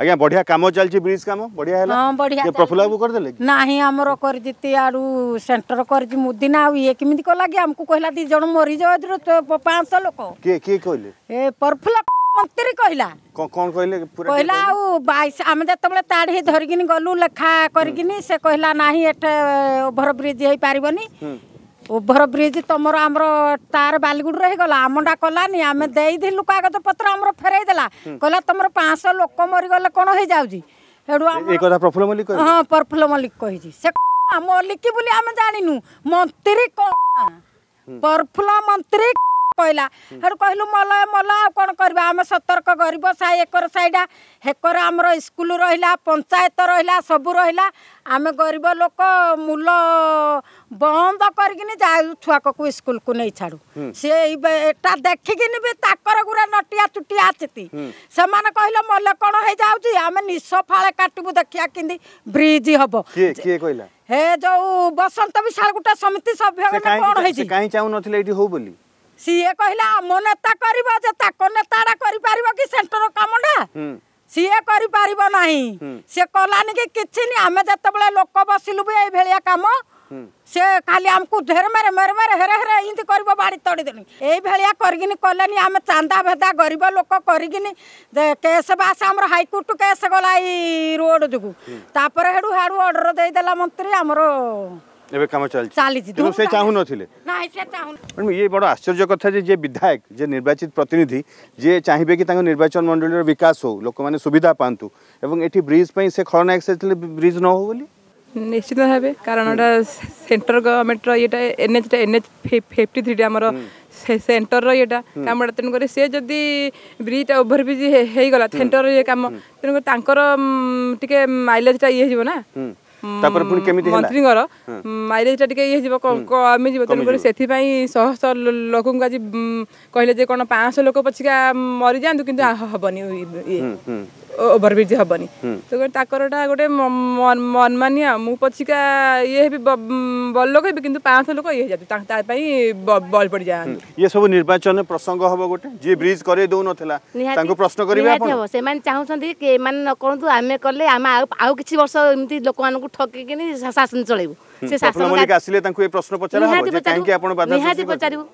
আজ্ঞা বঢ়িয়া কাম চলছে ব্রিজ কাম বঢ়িয়া হলা হ্যাঁ বঢ়িয়া প্রফুল্ল বাবু করে দেলে নাহি আমর করে দিতে আড়ু সেন্টার করিছি মুদিনা আউ ইয়ে কিমিতি কলা কি আমকু কইলা দি জন মরি যাওদর 500 লোক কে কে কইলে এ প্রফুল্ল মন্ত্রী কইলা কোন কইলে পুরা কইলা আউ 22 আমি যেতবেলে তাড়ি ধরিকিনি গলু লেখা করিকিনি সে কইলা নাহি এঠে ওভার ব্রিজ হই পারিবনি ଓଭର ବ୍ରିଜ୍ ତମର ଆମର ତାର ବାଲିଗୁଡ଼ରେ ହେଇଗଲା ଆମଣ୍ଡା କଲାନି ଆମେ ଦେଇଥିଲୁ କାଗଜ ପତ୍ର ଆମର ଫେରେଇ ଦେଲା କହିଲା ତମର ପାଞ୍ଚଶହ ଲୋକ ମରିଗଲେ କ'ଣ ହେଇଯାଉଛି ସେଠୁ ହଁ ପ୍ରଫୁଲ୍ଲ ମଲ୍ଲିକ କହିଛି ସେ ମଲ୍ଲିକ ବୋଲି ଆମେ ଜାଣିନୁ ମନ୍ତ୍ରୀ କ'ଣ ପ୍ରଫୁଲ୍ଲ ମନ୍ତ୍ରୀ ପଇଲା ସେଠୁ କହିଲୁ ମଲ ମଲ ଆଉ କ'ଣ କରିବା ଆମେ ସତର୍କ ଗରିବ ସାହି ଏକର ସାହିଟା ହେକର ଆମର ସ୍କୁଲ ରହିଲା ପଞ୍ଚାୟତ ରହିଲା ସବୁ ରହିଲା ଆମେ ଗରିବ ଲୋକ ମୂଲ ବନ୍ଦ କରିକିନି ଯାଉ ଛୁଆକୁ ସ୍କୁଲକୁ ନେଇ ଛାଡ଼ୁ ସିଏ ଏଟା ଦେଖିକିନି ବି ତାଙ୍କର ଗୁରା ନଟିଆ ଚୁଟିଆ ଆସିଛି ସେମାନେ କହିଲେ ମଲେ କ'ଣ ହେଇଯାଉଛି ଆମେ ନିଶ ଫାଳେ କାଟିବୁ ଦେଖିବା କେମିତି ବ୍ରିଜ ହବ ହେ ଯୋଉ ବସନ୍ତ ବିଶାଳ ଗୋଟେ ସମିତି ସଭ୍ୟ କ'ଣ ହେଇଛି କାହିଁ ଚାହୁଁନଥିଲେ ସିଏ କହିଲା ଆମ ନେତା କରିବ ଯେ ତାଙ୍କ ନେତାଟା କରିପାରିବ କି ସେଣ୍ଟର କାମଟା ସିଏ କରିପାରିବ ନାହିଁ ସିଏ କଲାନି କି କିଛି ନି ଆମେ ଯେତେବେଳେ ଲୋକ ବସିଲୁ ବି ଏଇଭଳିଆ କାମ ସେ ଖାଲି ଆମକୁ ଢେର ମେରେ ମେରେ ମେରେ ହେରେ ହେରେ ଏମିତି କରିବ ବାଡ଼ି ତଡ଼ିଦେନି ଏଇଭଳିଆ କରିକିନି କଲେନି ଆମେ ଚାନ୍ଦା ଭେଦା ଗରିବ ଲୋକ କରିକିନି କେସ୍ ବାସ ଆମର ହାଇକୋର୍ଟ କେସ୍ ଗଲା ଏଇ ରୋଡ଼ ଯୋଗୁଁ ତାପରେ ହେଡ଼ୁ ହାଡ଼ୁ ଅର୍ଡ଼ର ଦେଇଦେଲା ମନ୍ତ୍ରୀ ଆମର ଏବେ କାମ ଚାଲିଛି ଚାଲିଛି ସେ ଚାହୁଁନଥିଲେ ମ୍ୟାଡ଼ାମ୍ ଇଏ ବଡ଼ ଆଶ୍ଚର୍ଯ୍ୟ କଥା ଯେ ଯିଏ ବିଧାୟକ ଯିଏ ନିର୍ବାଚିତ ପ୍ରତିନିଧି ଯିଏ ଚାହିଁବେ କି ତାଙ୍କ ନିର୍ବାଚନ ମଣ୍ଡଳୀର ବିକାଶ ହେଉ ଲୋକମାନେ ସୁବିଧା ପାଆନ୍ତୁ ଏବଂ ଏଠି ବ୍ରିଜ୍ ପାଇଁ ସେ ଖଳନାୟକ ସେଥିଲେ ବ୍ରିଜ୍ ନ ହେଉ ବୋଲି ନିଶ୍ଚିତ ଭାବେ କାରଣ ଏଇଟା ସେଣ୍ଟର ଗଭର୍ଣ୍ଣମେଣ୍ଟର ଇଏଟା ଏନ୍ଏଚ୍ଟା ଏନ୍ଏଚ୍ ଫିଫ୍ଟି ଥ୍ରୀଟା ଆମର ସେଣ୍ଟରର ଇଏଟା କାମଟା ତେଣୁକରି ସେ ଯଦି ବ୍ରିଜଟା ଓଭରବ୍ରିଜ୍ ହେଇଗଲା ସେଣ୍ଟରର ଇଏ କାମ ତେଣୁକରି ତାଙ୍କର ଟିକେ ମାଇଲେଜଟା ଇଏ ହେଇଯିବ ନା तर पनि केमिति हो मन्त्री गर माइरेज टाडी के हिजो को हामी जिवतन पर सेथि पाइ सहस्र लोकको आजै कहिले जे कोनो 500 लोक पछि गा मर्ि जान्दु किंतु हो बनि हो ଓଭରବ୍ରିଜ୍ ହେବନି ତେଣୁ ତାଙ୍କରଟା ଗୋଟେ ମନମାନିଆ ମୁଁ ପଛିକା ଇଏ ହେବି ବଡ଼ ଲୋକ ହେବି କିନ୍ତୁ ପାଞ୍ଚଶହ ଲୋକ ଇଏ ହେଇଯାନ୍ତି ତା ପାଇଁ ବଳି ପଡ଼ିଯାଆନ୍ତି ଇଏ ସବୁ ନିର୍ବାଚନ ପ୍ରସଙ୍ଗ ହେବ ଗୋଟେ ଯିଏ ବ୍ରିଜ୍ କରେଇ ଦେଉନଥିଲା ତାଙ୍କୁ ପ୍ରଶ୍ନ କରିବେ ଆପଣ ସେମାନେ ଚାହୁଁଛନ୍ତି କି ଏମାନେ ନ କରନ୍ତୁ ଆମେ କଲେ ଆମେ ଆଉ କିଛି ବର୍ଷ ଏମିତି ଲୋକମାନଙ୍କୁ ଠକିକିନି ଶାସନ ଚଳେଇବୁ ସେ ଶାସନ ଆସିଲେ ତାଙ୍କୁ ଏ ପ୍ରଶ୍ନ ପଚାରିବୁ ନିହାତି ପଚାରିବୁ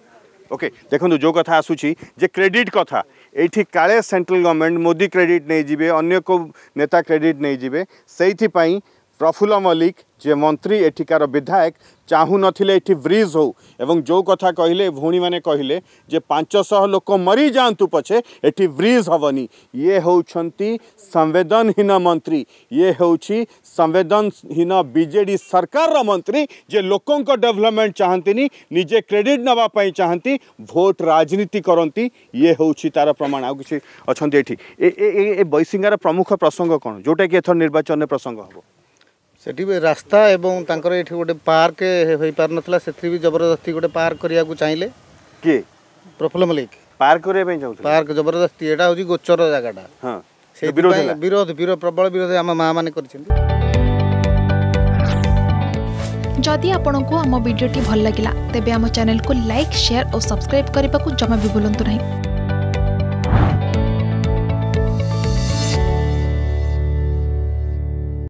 ଓକେ ଦେଖନ୍ତୁ ଯେଉଁ କଥା ଆସୁଛି ଯେ କ୍ରେଡିଟ୍ କଥା ଏଇଠି କାଳେ ସେଣ୍ଟ୍ରାଲ ଗଭର୍ଣ୍ଣମେଣ୍ଟ ମୋଦି କ୍ରେଡ଼ିଟ୍ ନେଇଯିବେ ଅନ୍ୟ କେଉଁ ନେତା କ୍ରେଡ଼ିଟ୍ ନେଇଯିବେ ସେଇଥିପାଇଁ ପ୍ରଫୁଲ୍ଲ ମଲ୍ଲିକ ଯିଏ ମନ୍ତ୍ରୀ ଏଠିକାର ବିଧାୟକ ଚାହୁଁନଥିଲେ ଏଠି ବ୍ରିଜ୍ ହେଉ ଏବଂ ଯେଉଁ କଥା କହିଲେ ଭଉଣୀମାନେ କହିଲେ ଯେ ପାଞ୍ଚଶହ ଲୋକ ମରିଯାଆନ୍ତୁ ପଛେ ଏଠି ବ୍ରିଜ୍ ହେବନି ଇଏ ହେଉଛନ୍ତି ସମ୍ବେଦନହୀନ ମନ୍ତ୍ରୀ ଇଏ ହେଉଛି ସମ୍ବେଦନହୀନ ବିଜେଡ଼ି ସରକାରର ମନ୍ତ୍ରୀ ଯେ ଲୋକଙ୍କ ଡେଭଲପମେଣ୍ଟ ଚାହାନ୍ତିନି ନିଜେ କ୍ରେଡ଼ିଟ୍ ନେବା ପାଇଁ ଚାହାନ୍ତି ଭୋଟ୍ ରାଜନୀତି କରନ୍ତି ଇଏ ହେଉଛି ତା'ର ପ୍ରମାଣ ଆଉ କିଛି ଅଛନ୍ତି ଏଠି ଏ ବୈସିଙ୍ଗାର ପ୍ରମୁଖ ପ୍ରସଙ୍ଗ କ'ଣ ଯେଉଁଟାକି ଏଥର ନିର୍ବାଚନରେ ପ୍ରସଙ୍ଗ ହେବ ସେଠି ବି ରାସ୍ତା ଏବଂ ତାଙ୍କର ଏଠି ଗୋଟେ ପାର୍କ ହୋଇପାରୁନଥିଲା ସେଥିରେ ବି ଜବରଦସ୍ତି ଗୋଟେ ପାର୍କ କରିବାକୁ ଚାହିଁଲେ କିଏ ପ୍ରଫୁଲ୍ଲ ମଲ୍ଲିକ ପାର୍କ କରିବା ପାଇଁ ଚାହୁଁଥିଲେ ପାର୍କ ଜବରଦସ୍ତି ଏଇଟା ହେଉଛି ଗୋଚର ଜାଗାଟା ସେଇଥିପାଇଁ ବିରୋଧ ବିରୋଧ ପ୍ରବଳ ବିରୋଧ ଆମ ମାନେ କରିଛନ୍ତି ଯଦି ଆପଣଙ୍କୁ ଆମ ଭିଡ଼ିଓଟି ଭଲ ଲାଗିଲା ତେବେ ଆମ ଚ୍ୟାନେଲକୁ ଲାଇକ୍ ସେୟାର ଓ ସବସ୍କ୍ରାଇବ୍ କରିବାକୁ ଜମା ବି ଭୁଲନ୍ତୁ ନାହିଁ